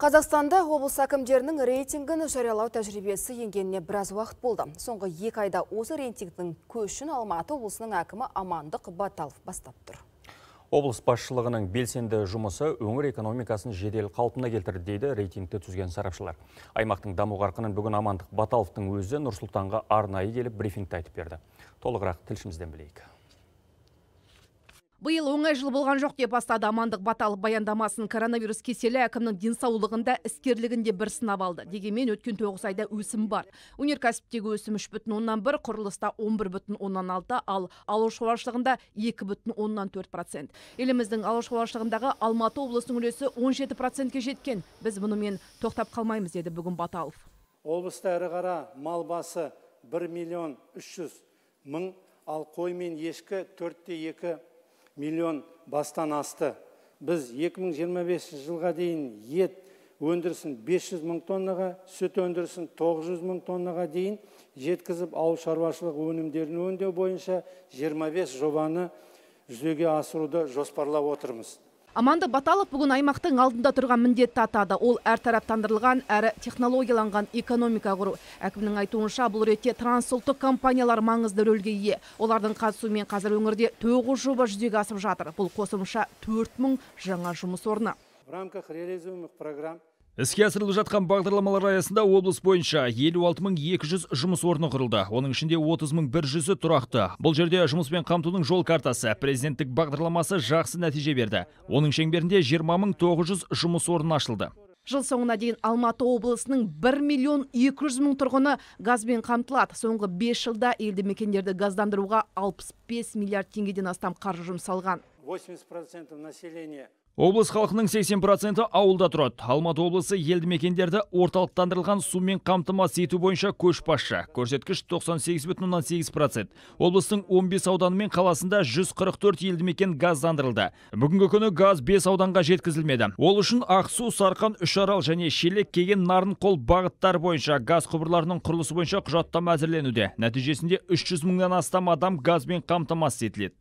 Қазақстанда облыс әкімдерінің рейтингін жариялау тәжірибесі енгеніне біраз уақыт болды. Соңғы екі айда осы рейтингтің көшін Алматы облысының әкімі Амандық Баталов бастап тұр. Облыс басшылығының белсенді жұмысы өңір экономикасын жедел қалпына келтірді дейді рейтингті түзген сарапшылар. Аймақтың даму қарқынын бүгін Амандық Баталовтың өзі Нұрсұлтанға арнайы келіп брифингті айтып берді. Толығырақ тілшімізден білейік биыл оңай жыл болған жоқ деп бастады амандық баталов баяндамасын коронавирус кеселі әкімнің денсаулығын да іскерлігін де бір сынап алды дегенмен өткен тоғыз айда өсім бар өнеркәсіптегі өсім үш бүтін оннан бір құрылыста он бір бүтін оннан алты ал ауыл шаруашылығында екі бүтін оннан төрт процент еліміздің ауыл шаруашылығындағы алматы облысының үлесі он жеті процентке жеткен біз мұнымен тоқтап қалмаймыз деді бүгін баталов облыста ірі қара мал басы бір миллион үш жүз мың ал қой мен ешкі төрт те екі миллион бастан асты біз 2025 жылға дейін ет өндірісін 500 мың тоннаға сүт өндірісін 900 мың тоннаға дейін жеткізіп ауыл шаруашылығы өнімдерін өңдеу бойынша 25 жобаны жүзеге асыруды жоспарлап отырмыз аманды баталов бүгін аймақтың алдында тұрған міндетті атады ол әртараптандырылған әрі технологияланған экономика құру әкімнің айтуынша бұл ретте трансұлттық компаниялар маңызды рөлге ие олардың қатысуымен қазір өңірде тоғыз жоба жүзеге асып жатыр бұл қосымша төрт мың жаңа жұмыс орны в рамках реализуемых программ іске асырылып жатқан бағдарламалар аясында облыс бойынша елу алты мың екі жұмыс орны құрылды оның ішінде отыз мың тұрақты бұл жерде жұмыспен қамтудың жол картасы президенттік бағдарламасы жақсы нәтиже берді оның шеңберінде жиырма мың тоғыз жүз жұмыс орны ашылды жыл соңына дейін алматы облысының 1 миллион 200 мың тұрғыны газбен қамтылады соңғы 5 жылда елді мекендерді газдандыруға 65 миллиард теңгеден астам қаржы жұмсалған процентов населения облыс халқының 80% ауылда тұрады алматы облысы елді мекендерді орталықтандырылған сумен қамтамасыз ету бойынша көшбасшы көрсеткіш 98,8%. облыстың 15 ауданы мен қаласында 144 елді мекен газдандырылды бүгінгі күні газ 5 ауданға жеткізілмеді ол үшін ақсу сарқан үшарал және шелек кеген қол бағыттар бойынша газ құбырларының құрылысы бойынша құжаттама әзірленуде нәтижесінде 300 мыңнан астам адам газбен қамтамасыз етіледі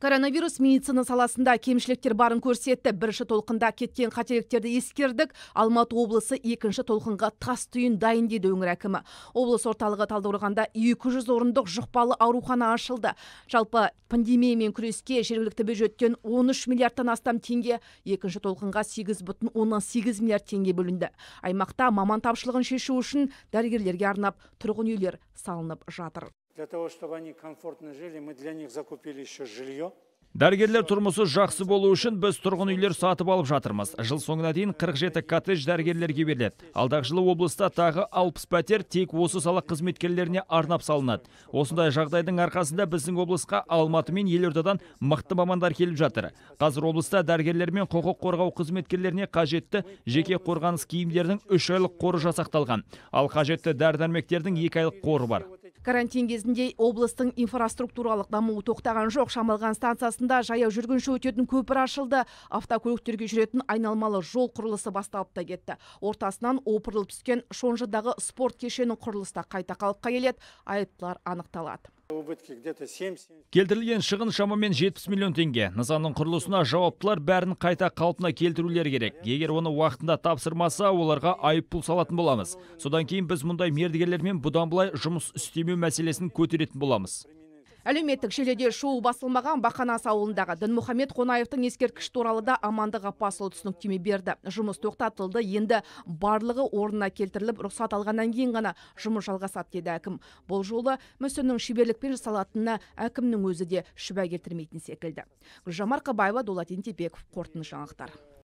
коронавирус медицина саласында кемшіліктер барын көрсетті бірінші толқында кеткен қателіктерді ескердік алматы облысы екінші толқынға тас түйін дайын дейді өңір әкімі облыс орталығы талдықорғанда 200 орындық жұқпалы аурухана ашылды жалпы пандемиямен күреске жергілікті бюджеттен 13 миллиардтан астам теңге екінші толқынға 8 бүтін оннан сегіз миллиард теңге бөлінді аймақта маман тапшылығын шешу үшін дәрігерлерге арнап тұрғын үйлер салынып жатыр для того, чтобы они комфортно жили, мы для них закупили еще жилье. Дәрігерлер тұрмысы жақсы болу үшін біз тұрғын үйлер сатып алып жатырмыз. Жыл соңына дейін 47 коттедж дәрігерлерге беріледі. Алдағы жылы облыста тағы 60 пәтер тек осы сала қызметкерлеріне арнап салынады. Осындай жағдайдың арқасында біздің облысқа Алматы мен Елордадан мықты мамандар келіп жатыр. Қазір облыста дәрігерлер мен құқық қорғау қызметкерлеріне қажетті жеке қорғаныс киімдердің 3 айлық қоры жасақталған. Ал қажетті дәрі-дәрмектердің 2 айлық қоры бар карантин кезінде облыстың инфраструктуралық дамуы тоқтаған жоқ шамалған станциясында жаяу жүргінші өтетін көпір ашылды автокөліктерге жүретін айналмалы жол құрылысы басталып та кетті ортасынан опырылып түскен шонжыдағы спорт кешенінің құрылыста қайта қалыпқа келеді айыптылар анықталады келтірілген шығын шамамен 70 миллион теңге нысанның құрылысына жауаптылар бәрін қайта қалпына келтірулері керек егер оны уақытында тапсырмаса оларға айыппұл салатын боламыз содан кейін біз мұндай мердігерлермен бұдан былай жұмыс істемеу мәселесін көтеретін боламыз әлеуметтік желіде шоу басылмаған бақанас ауылындағы дінмұхаммед қонаевтың ескерткіші туралы да амандық түсінік түсініктеме берді жұмыс тоқтатылды енді барлығы орнына келтіріліп рұқсат алғаннан кейін ғана жұмыс жалғасады деді әкім бұл жолы мүсіннің шеберлікпен жасалатынына әкімнің өзі де шүбә келтірмейтін секілді гүлжан марқабаева дулат ентебеков қорытынды жаңалықтар